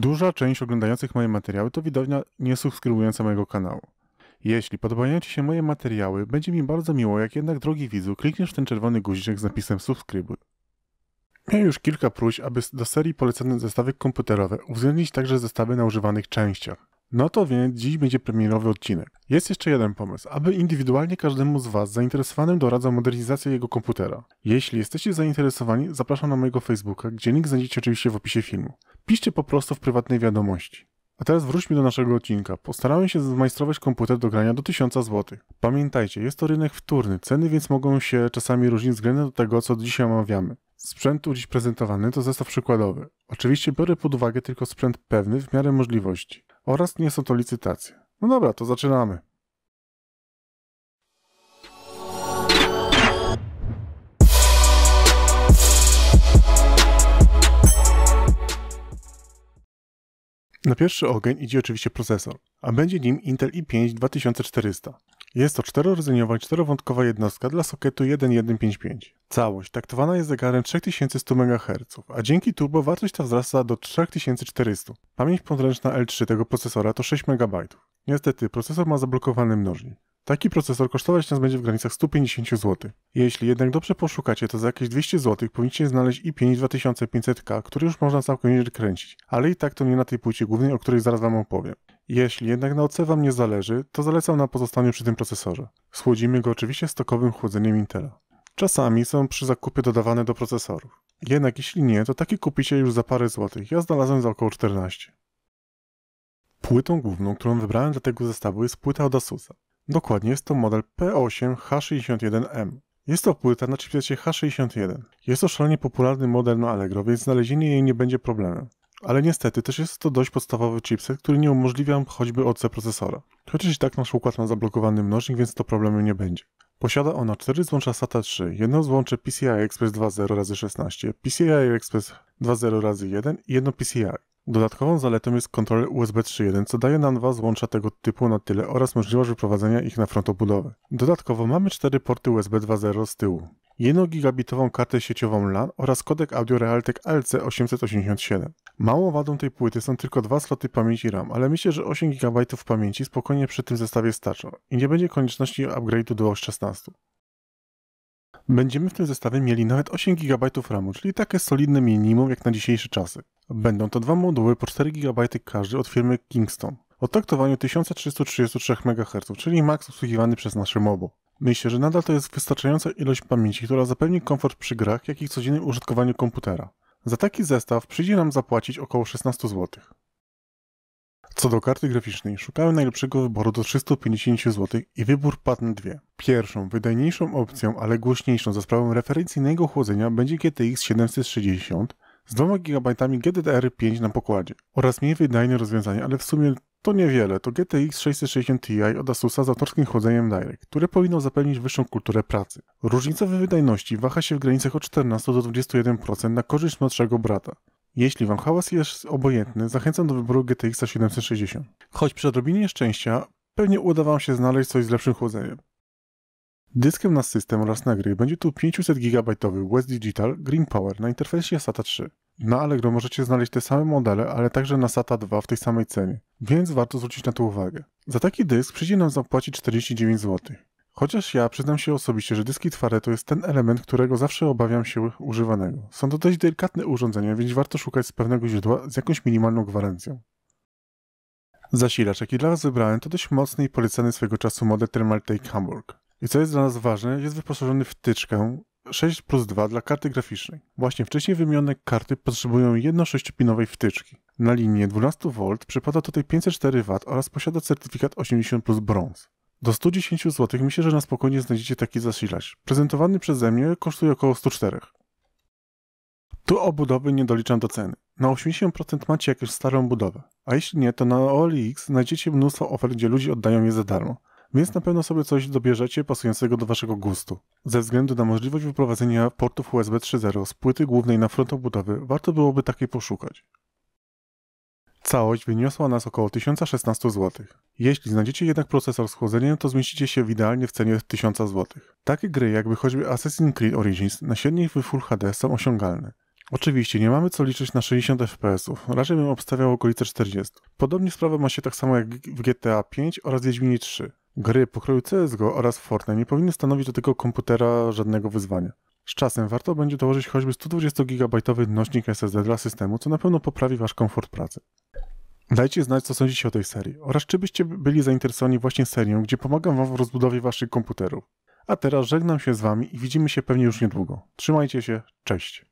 Duża część oglądających moje materiały to widownia niesubskrybująca mojego kanału. Jeśli podobają Ci się moje materiały, będzie mi bardzo miło, jak jednak drogi widzu, klikniesz w ten czerwony guziczek z napisem subskrybuj. Miałem no już kilka próśb, aby do serii polecane zestawy komputerowe uwzględnić także zestawy na używanych częściach. No to więc dziś będzie premierowy odcinek. Jest jeszcze jeden pomysł, aby indywidualnie każdemu z Was zainteresowanym doradzał modernizację jego komputera. Jeśli jesteście zainteresowani, zapraszam na mojego Facebooka, gdzie link znajdziecie oczywiście w opisie filmu. Piszcie po prostu w prywatnej wiadomości. A teraz wróćmy do naszego odcinka. Postarałem się zmajstrować komputer do grania do 1000 zł. Pamiętajcie, jest to rynek wtórny, ceny więc mogą się czasami różnić względem do tego, co dzisiaj omawiamy. Sprzęt tu dziś prezentowany to zestaw przykładowy. Oczywiście biorę pod uwagę tylko sprzęt pewny w miarę możliwości oraz nie są to licytacje. No dobra, to zaczynamy. Na pierwszy ogień idzie oczywiście procesor, a będzie nim Intel i5 2400. Jest to czterordzyniowa i czterowątkowa jednostka dla sokietu 1155. Całość taktowana jest zegarem 3100 MHz, a dzięki turbo wartość ta wzrasta do 3400. Pamięć podręczna L3 tego procesora to 6 MB. Niestety, procesor ma zablokowany mnożnik. Taki procesor kosztować nas będzie w granicach 150 zł. Jeśli jednak dobrze poszukacie, to za jakieś 200 zł powinniście znaleźć i5 2500K, który już można całkowicie kręcić, ale i tak to nie na tej płycie głównej, o której zaraz Wam opowiem. Jeśli jednak na OC Wam nie zależy, to zalecam na pozostaniu przy tym procesorze. Schłodzimy go oczywiście stokowym chłodzeniem Intela. Czasami są przy zakupie dodawane do procesorów. Jednak jeśli nie, to takie kupicie już za parę złotych. Ja znalazłem za około 14. Płytą główną, którą wybrałem dla tego zestawu jest płyta od Asusa. Dokładnie jest to model P8H61M. Jest to płyta na chipsecie H61. Jest to szalenie popularny model na Allegro, więc znalezienie jej nie będzie problemem. Ale niestety też jest to dość podstawowy chipset, który nie umożliwia choćby OC procesora. Chociaż i tak nasz układ ma zablokowany mnożnik, więc to problemu nie będzie. Posiada ona 4 złącza SATA-3, jedno złącze PCI Express 2.0 x 16 PCI Express 2.0 x 1 i jedno PCI. Dodatkową zaletą jest kontroler USB 3.1, co daje nam dwa złącza tego typu na tyle oraz możliwość wyprowadzenia ich na front obudowy. Dodatkowo mamy 4 porty USB 2.0 z tyłu. 1-gigabitową kartę sieciową LAN oraz kodek audio Realtek LC887. Małą wadą tej płyty są tylko dwa sloty pamięci RAM, ale myślę, że 8 GB pamięci spokojnie przy tym zestawie starczą i nie będzie konieczności upgrade'u do 16. Będziemy w tym zestawie mieli nawet 8 GB RAMu, czyli takie solidne minimum jak na dzisiejsze czasy. Będą to dwa moduły po 4 GB każdy od firmy Kingston o taktowaniu 1333 MHz, czyli maks obsługiwany przez nasze MOBO. Myślę, że nadal to jest wystarczająca ilość pamięci, która zapewni komfort przy grach, jak i w codziennym użytkowaniu komputera. Za taki zestaw przyjdzie nam zapłacić około 16 zł. Co do karty graficznej, szukałem najlepszego wyboru do 350 zł i wybór padł na dwie. Pierwszą, wydajniejszą opcją, ale głośniejszą za sprawą referencyjnego chłodzenia będzie GTX 760 z 2 GB GDDR5 na pokładzie oraz mniej wydajne rozwiązanie, ale w sumie to niewiele, to GTX 660 Ti od Asusa z autorskim chłodzeniem Direct, które powinno zapewnić wyższą kulturę pracy. Różnica w wydajności waha się w granicach od 14 do 21% na korzyść młodszego brata. Jeśli wam hałas jest obojętny, zachęcam do wyboru GTX 760. Choć przy odrobinie szczęścia, pewnie uda wam się znaleźć coś z lepszym chłodzeniem. Dyskiem na system oraz na gry będzie tu 500 GB USD Digital Green Power na interfejsie SATA 3. Na Allegro możecie znaleźć te same modele, ale także na SATA 2 w tej samej cenie, więc warto zwrócić na to uwagę. Za taki dysk przyjdzie nam zapłacić 49 zł. Chociaż ja przyznam się osobiście, że dyski twarde to jest ten element, którego zawsze obawiam się używanego. Są to dość delikatne urządzenia, więc warto szukać z pewnego źródła z jakąś minimalną gwarancją. Zasilacz, jaki dla Was wybrałem, to dość mocny i polecany swego czasu model Thermaltake Hamburg. I co jest dla nas ważne, jest wyposażony w tyczkę 6 plus 2 dla karty graficznej. Właśnie wcześniej wymienione karty potrzebują jedno 6-pinowej wtyczki. Na linię 12V przypada tutaj 504W oraz posiada certyfikat 80 plus brąz. Do 110 zł myślę, że na spokojnie znajdziecie taki zasilacz. Prezentowany przeze mnie kosztuje około 104. Tu obudowy nie doliczam do ceny. Na 80% macie jakąś starą budowę, a jeśli nie, to na OLX znajdziecie mnóstwo ofert, gdzie ludzie oddają je za darmo więc na pewno sobie coś dobierzecie pasującego do waszego gustu. Ze względu na możliwość wyprowadzenia portów USB 3.0 z płyty głównej na front obudowy, warto byłoby takiej poszukać. Całość wyniosła nas około 1016 zł. Jeśli znajdziecie jednak procesor z chłodzeniem, to zmieścicie się w idealnie w cenie 1000 zł. Takie gry jakby choćby Assassin's Creed Origins na średniej w Full HD są osiągalne. Oczywiście nie mamy co liczyć na 60 fps raczej bym obstawiał okolice 40. Podobnie sprawa ma się tak samo jak w GTA V oraz Wiedźminie 3. Gry pokroju CSGO oraz Fortnite nie powinny stanowić do tego komputera żadnego wyzwania. Z czasem warto będzie dołożyć choćby 120GB nośnik SSD dla systemu, co na pewno poprawi Wasz komfort pracy. Dajcie znać, co sądzicie o tej serii oraz czy byście byli zainteresowani właśnie serią, gdzie pomagam Wam w rozbudowie Waszych komputerów. A teraz żegnam się z Wami i widzimy się pewnie już niedługo. Trzymajcie się, cześć!